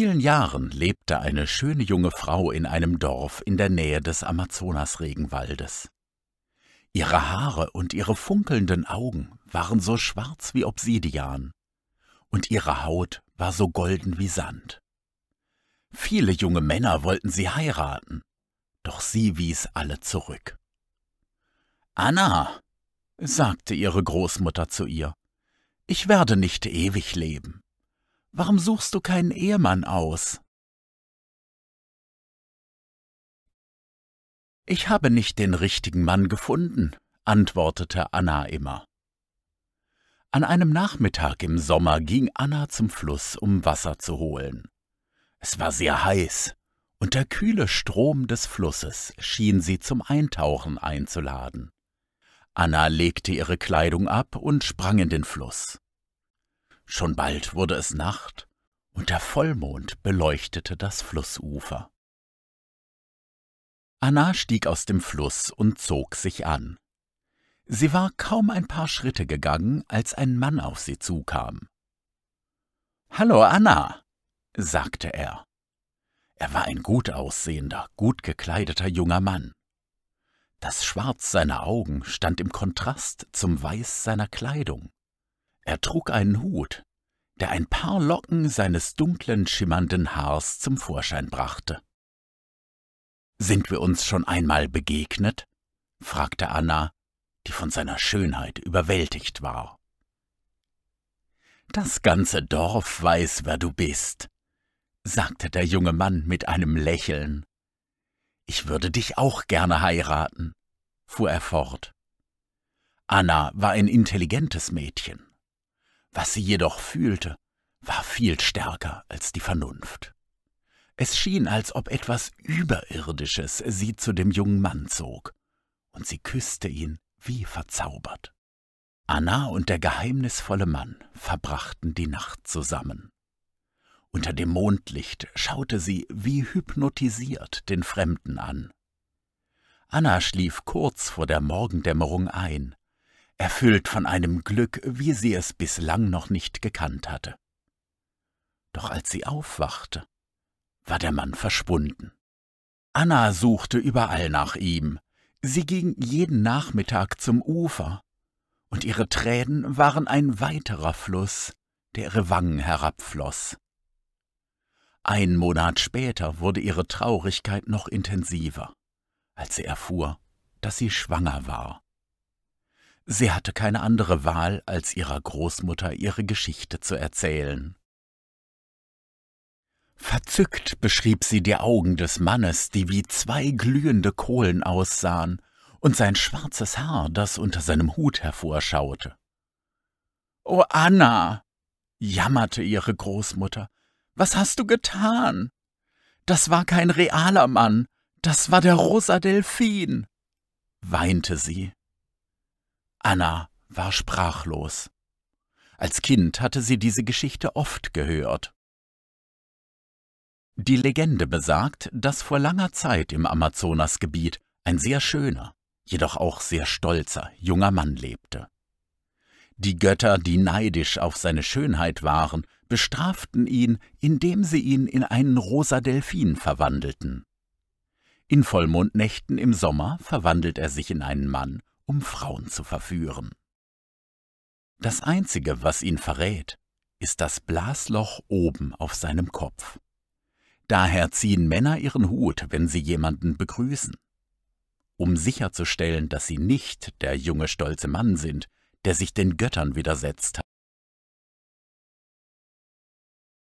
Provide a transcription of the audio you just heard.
vielen Jahren lebte eine schöne junge Frau in einem Dorf in der Nähe des Amazonasregenwaldes. Ihre Haare und ihre funkelnden Augen waren so schwarz wie Obsidian, und ihre Haut war so golden wie Sand. Viele junge Männer wollten sie heiraten, doch sie wies alle zurück. Anna, sagte ihre Großmutter zu ihr, ich werde nicht ewig leben. Warum suchst du keinen Ehemann aus? Ich habe nicht den richtigen Mann gefunden, antwortete Anna immer. An einem Nachmittag im Sommer ging Anna zum Fluss, um Wasser zu holen. Es war sehr heiß, und der kühle Strom des Flusses schien sie zum Eintauchen einzuladen. Anna legte ihre Kleidung ab und sprang in den Fluss. Schon bald wurde es Nacht, und der Vollmond beleuchtete das Flussufer. Anna stieg aus dem Fluss und zog sich an. Sie war kaum ein paar Schritte gegangen, als ein Mann auf sie zukam. Hallo, Anna, sagte er. Er war ein gut aussehender, gut gekleideter junger Mann. Das Schwarz seiner Augen stand im Kontrast zum Weiß seiner Kleidung. Er trug einen Hut, der ein paar Locken seines dunklen, schimmernden Haars zum Vorschein brachte. Sind wir uns schon einmal begegnet? fragte Anna, die von seiner Schönheit überwältigt war. Das ganze Dorf weiß, wer du bist, sagte der junge Mann mit einem Lächeln. Ich würde dich auch gerne heiraten, fuhr er fort. Anna war ein intelligentes Mädchen. Was sie jedoch fühlte, war viel stärker als die Vernunft. Es schien, als ob etwas Überirdisches sie zu dem jungen Mann zog, und sie küsste ihn wie verzaubert. Anna und der geheimnisvolle Mann verbrachten die Nacht zusammen. Unter dem Mondlicht schaute sie wie hypnotisiert den Fremden an. Anna schlief kurz vor der Morgendämmerung ein, erfüllt von einem Glück, wie sie es bislang noch nicht gekannt hatte. Doch als sie aufwachte, war der Mann verschwunden. Anna suchte überall nach ihm, sie ging jeden Nachmittag zum Ufer, und ihre Tränen waren ein weiterer Fluss, der ihre Wangen herabfloss. Ein Monat später wurde ihre Traurigkeit noch intensiver, als sie erfuhr, dass sie schwanger war. Sie hatte keine andere Wahl, als ihrer Großmutter ihre Geschichte zu erzählen. Verzückt beschrieb sie die Augen des Mannes, die wie zwei glühende Kohlen aussahen, und sein schwarzes Haar, das unter seinem Hut hervorschaute. oh Anna, jammerte ihre Großmutter, was hast du getan? Das war kein realer Mann, das war der rosa Delfin, weinte sie. Anna war sprachlos. Als Kind hatte sie diese Geschichte oft gehört. Die Legende besagt, dass vor langer Zeit im Amazonasgebiet ein sehr schöner, jedoch auch sehr stolzer junger Mann lebte. Die Götter, die neidisch auf seine Schönheit waren, bestraften ihn, indem sie ihn in einen rosa Delfin verwandelten. In Vollmondnächten im Sommer verwandelt er sich in einen Mann um Frauen zu verführen. Das Einzige, was ihn verrät, ist das Blasloch oben auf seinem Kopf. Daher ziehen Männer ihren Hut, wenn sie jemanden begrüßen. Um sicherzustellen, dass sie nicht der junge stolze Mann sind, der sich den Göttern widersetzt hat,